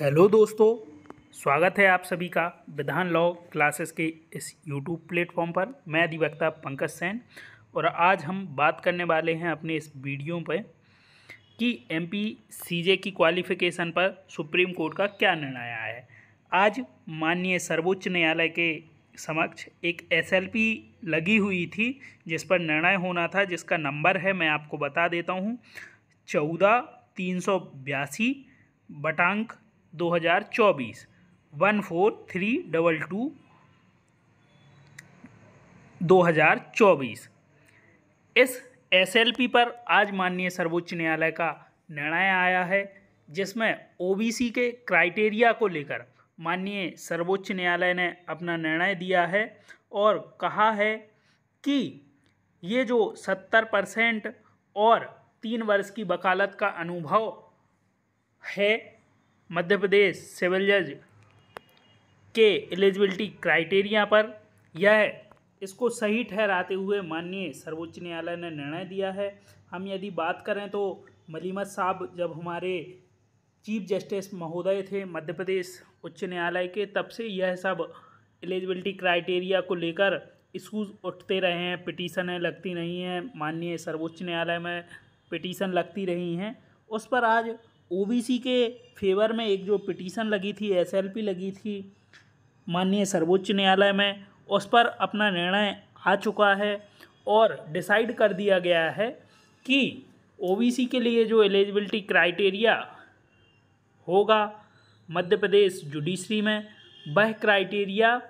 hello दोस्तों स्वागत है आप सभी का विधान लॉ क्लासेस के इस यूट्यूब प्लेटफॉर्म पर मैं अधिवक्ता पंकज सेन और आज हम बात करने वाले हैं अपने इस वीडियो पर कि एम पी सी जे की क्वालिफ़िकेशन पर सुप्रीम कोर्ट का क्या निर्णय आया है आज माननीय सर्वोच्च न्यायालय के समक्ष एक एस एल पी लगी हुई थी जिस पर निर्णय होना था जिसका नंबर है मैं आपको बता देता हूँ चौदह तीन सौ बयासी बटांक दो हज़ार चौबीस one four three double two दो हज़ार चौबीस इस एसएलपी पर आज माननीय सर्वोच्च न्यायालय का निर्णय आया है जिसमें ओबीसी के क्राइटेरिया को लेकर माननीय सर्वोच्च न्यायालय ने अपना निर्णय दिया है और कहा है कि ये जो सत्तर परसेंट और तीन वर्ष की वकालत का अनुभव है मध्य प्रदेश सिविल जज के एलिजिबिलिटी क्राइटेरिया पर यह इसको सही ठहराते हुए माननीय सर्वोच्च न्यायालय ने निर्णय दिया है हम यदि बात करें तो मलिमत साहब जब हमारे चीफ जस्टिस महोदय थे मध्य प्रदेश उच्च न्यायालय के तब से यह सब एलिजिबिलिटी क्राइटेरिया को लेकर इशूज़ उठते रहे हैं पिटीशनें लगती रही हैं माननीय सर्वोच्च न्यायालय में पिटीशन लगती रही हैं उस पर आज ओबीसी के फेवर में एक जो पिटीशन लगी थी एसएलपी लगी थी माननीय सर्वोच्च न्यायालय में उस पर अपना निर्णय आ चुका है और डिसाइड कर दिया गया है कि ओबीसी के लिए जो एलिजिबिलिटी क्राइटेरिया होगा मध्य प्रदेश जुडिशरी में वह क्राइटेरिया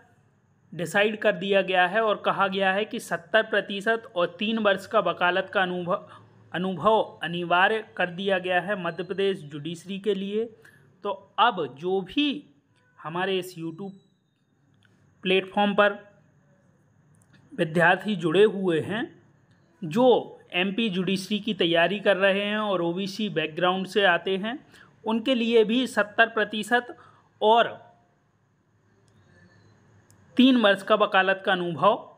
डिसाइड कर दिया गया है और कहा गया है कि सत्तर प्रतिशत और तीन वर्ष का वकालत का अनुभव अनुभव अनिवार्य कर दिया गया है मध्य प्रदेश जुडिशरी के लिए तो अब जो भी हमारे इस यूट्यूब प्लेटफॉर्म पर विद्यार्थी जुड़े हुए हैं जो एमपी जुडिशरी की तैयारी कर रहे हैं और ओबीसी बैकग्राउंड से आते हैं उनके लिए भी सत्तर प्रतिशत और तीन वर्ष का वकालत का अनुभव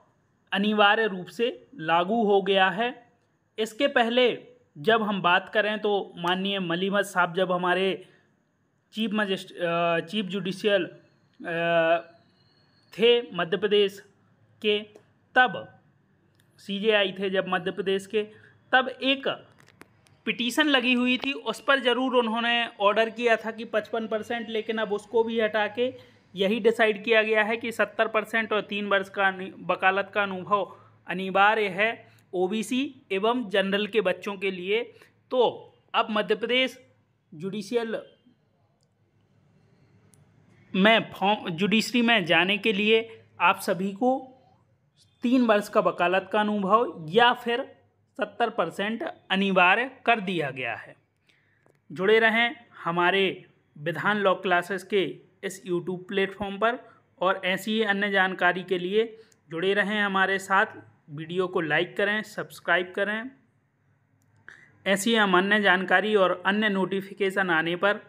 अनिवार्य रूप से लागू हो गया है इसके पहले जब हम बात करें तो माननीय मलिमत साहब जब हमारे चीफ मजिस्ट चीफ जुडिशियल थे मध्य प्रदेश के तब सी आई थे जब मध्य प्रदेश के तब एक पिटीशन लगी हुई थी उस पर ज़रूर उन्होंने ऑर्डर किया था कि पचपन परसेंट लेकिन अब उसको भी हटा के यही डिसाइड किया गया है कि सत्तर परसेंट और तीन वर्ष का वकालत का अनुभव अनिवार्य है ओबीसी एवं जनरल के बच्चों के लिए तो अब मध्य प्रदेश जुडिशियल में फॉर्म जुडिशरी में जाने के लिए आप सभी को तीन वर्ष का वकालत का अनुभव या फिर सत्तर परसेंट अनिवार्य कर दिया गया है जुड़े रहें हमारे विधान लॉ क्लासेस के इस यूट्यूब प्लेटफॉर्म पर और ऐसी ही अन्य जानकारी के लिए जुड़े रहें हमारे साथ वीडियो को लाइक करें सब्सक्राइब करें ऐसी हम अन्य जानकारी और अन्य नोटिफिकेशन आने पर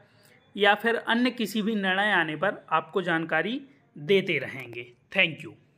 या फिर अन्य किसी भी निर्णय आने पर आपको जानकारी देते रहेंगे थैंक यू